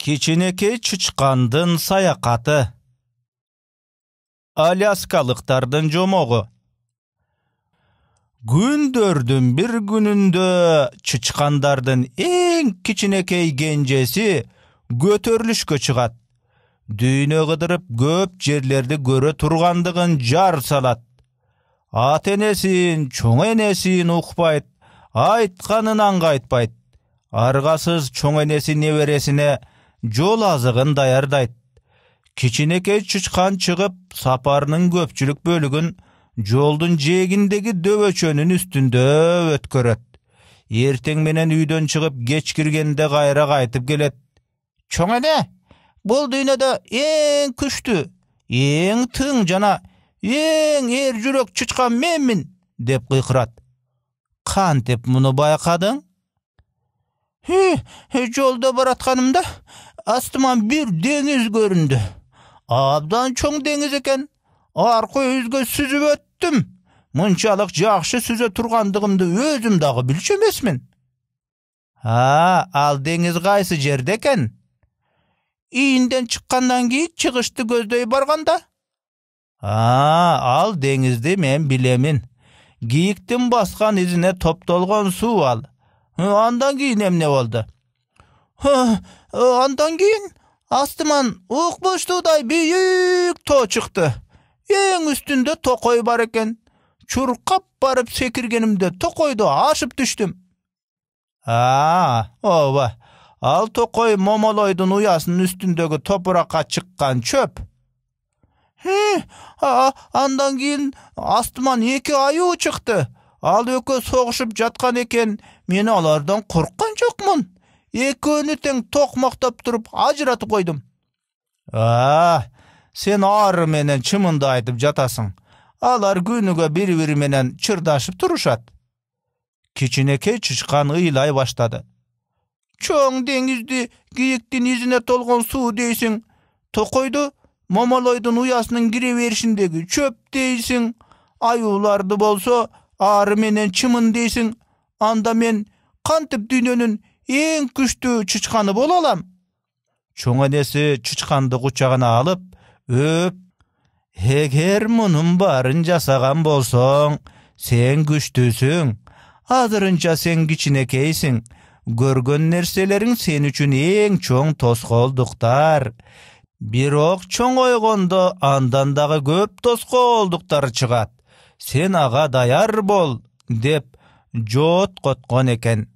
кеченекей чычкандын саяқаты Аляскалықтардың жомоғы күндөрдүн бир күнүндө чычкандардын эң кичинекей кенжеси көтөрүлүшкө чыгат дүйнө кыдырып көп жерлерді көрө тургандыгын жар салат ата энесин чоң энесин укпайт айтканын аңгайтпайт аргасыз чоң энеси небересине жол азығын даярдайт кичинекей чычкан чыгып сапарынын көпчүлүк бөлүгүн жолдун жээгиндеги дөбөчөнүн үстүндө өткөрөт эртең менен үйдөн чыгып кеч киргенде кайра кайтып келет чоң эле бул дүйнөдө эң күчтүү эң тың жана эң эр жүрөк чычкан менмин деп кыйкырат деп муну байкадың жолдо баратканымда астыман бир деңиз көрүндү. Абдан чоң деңіз екен Аркы өзгө сүзүп өттім мұнчалық жакшы сүзө тургандыгымды өзүм дагы билчү эмесмин. А, ал деңіз қайсы жерде экен? Ийинден чыккандан кийин чыгышты көздөй барганда. А, ал деңизди мен білемін, Кийиктин басқан изине топтолған су ал. Андан кийин эмне болду? андан кейін, астыман оқ бурчтуудай бийик тоо чықты. Ең үстінде токой бар екен. чуркап барып секіргенімде тоқойды ашып түштім. а ооба ал токой момолойдун уясынын үстіндегі топуракка чыққан чөп андан кейін, астыман екі айу чықты. ал соғышып жатқан екен, экен мен құрққан корккон жокмун экөөнү тең токмоктоп тұрып ажыратып қойдым. а сен ары менен чымынды айтып жатасың алар күнүгө бири бири менен чырдашып турушат кичинекей чычкан ыйлай баштады чоң деңизди кийиктин изине толгон суу дейсиң токойду момолойдун уясынын кире беришиндеги чөп дейсиң аюуларды болсо ары менен чымын дейсиң анда мен кантип дүйнөнүн эң күчтүү чычканы боло алам чоң энеси чычканды кучагына алып өп эгер мунун барын жасаған болсоң сен күчтүүсүң азырынча сен кейсің, көргөн нерселериң сен үчүн эң чоң тоскоолдуктар бирок чоңойгондо андан дагы көп тоскоолдуктар чыгат сен ага даяр бол деп жооткоткон экен